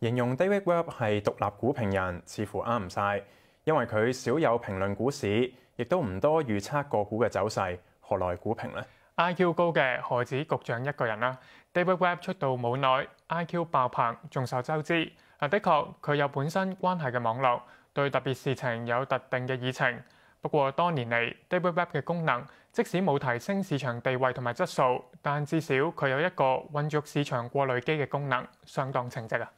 形容 David Webb 系独立股评人，似乎啱唔晒，因为佢少有评论股市，亦都唔多预测个股嘅走势，何来股评呢 i q 高嘅何止局长一个人啦。David Webb 出道冇耐，I.Q. 爆棚，众所周知啊。的确，佢有本身关系嘅网络，对特别事情有特定嘅議程。不过多年嚟，David Webb 嘅功能，即使冇提升市场地位同埋质素，但至少佢有一个运作市场过滤机嘅功能，相当称职啊。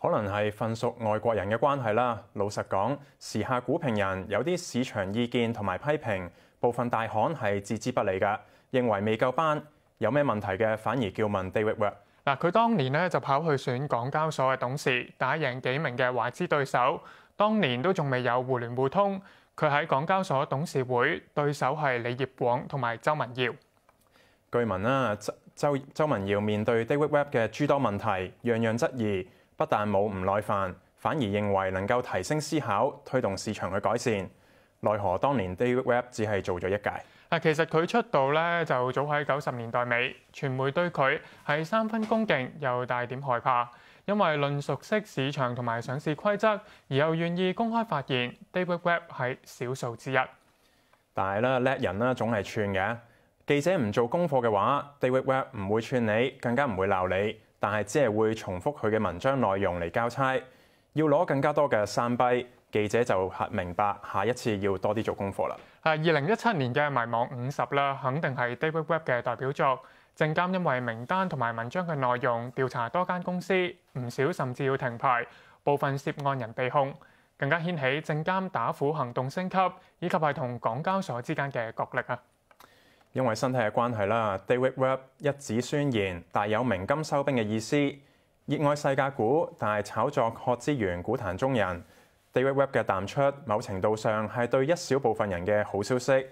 可能係份屬外國人嘅關係啦。老實講，時下股評人有啲市場意見同埋批評，部分大行係置之不理噶，認為未夠班。有咩問題嘅反而叫問 David w e b 嗱，佢當年咧就跑去選港交所嘅董事，打贏幾名嘅華資對手。當年都仲未有互聯互通，佢喺港交所董事會對手係李業廣同埋周文耀。據聞啦，周周周文耀面對 David Webb 嘅諸多問題，樣樣質疑。不但冇唔耐煩，反而認為能夠提升思考，推動市場去改善。奈何當年 David Webb 只係做咗一屆。啊，其實佢出道咧就早喺九十年代尾，傳媒對佢係三分恭敬又大點害怕，因為論熟悉市場同埋上市規則，而又願意公开發言，David Webb 係少數之一。但係咧叻人咧總係串嘅，記者唔做功課嘅話，David Webb 唔會串你，更加唔會鬧你。但係只係會重複佢嘅文章內容嚟交差，要攞更加多嘅三幣，記者就明白下一次要多啲做功課啦。係二零一七年嘅迷網五十啦，肯定係 David Webb 嘅代表作。證監因為名單同埋文章嘅內容調查多間公司，唔少甚至要停牌，部分涉案人被控，更加掀起證監打虎行動升級，以及係同港交所之間嘅角力啊。因為身體嘅關係啦，David Webb 一指宣言，大有明金收兵嘅意思。熱愛世界股，但係炒作學資源，股壇中人。David Webb 嘅淡出，某程度上係對一小部分人嘅好消息，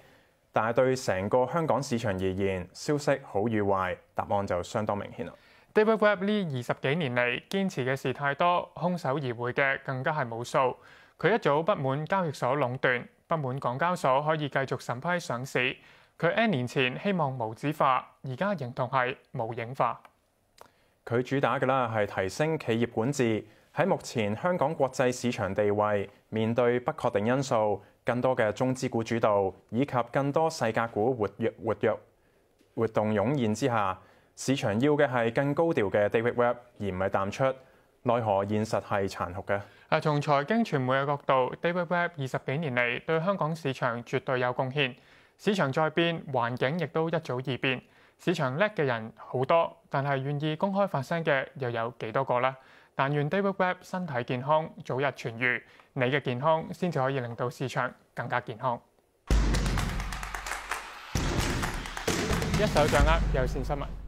但係對成個香港市場而言，消息好與壞，答案就相當明顯啦。David Webb 呢二十幾年嚟堅持嘅事太多，空手而回嘅更加係冇數。佢一早不滿交易所壟斷，不滿港交所可以繼續審批上市。佢 N 年前希望無紙化，而家認同係無影化。佢主打嘅啦係提升企業管治。喺目前香港國際市場地位面對不確定因素，更多嘅中資股主導，以及更多細價股活躍活躍活動湧現之下，市場要嘅係更高調嘅 David w e b 而唔係淡出。奈何現實係殘酷嘅。啊，從財經傳媒嘅角度，David Webb 二十幾年嚟對香港市場絕對有貢獻。市場在變，環境亦都一早已變。市場叻嘅人好多，但係願意公開發聲嘅又有幾多個呢？但願 David Webb 身體健康，早日痊愈。你嘅健康先至可以令到市場更加健康。一手掌握有線新聞。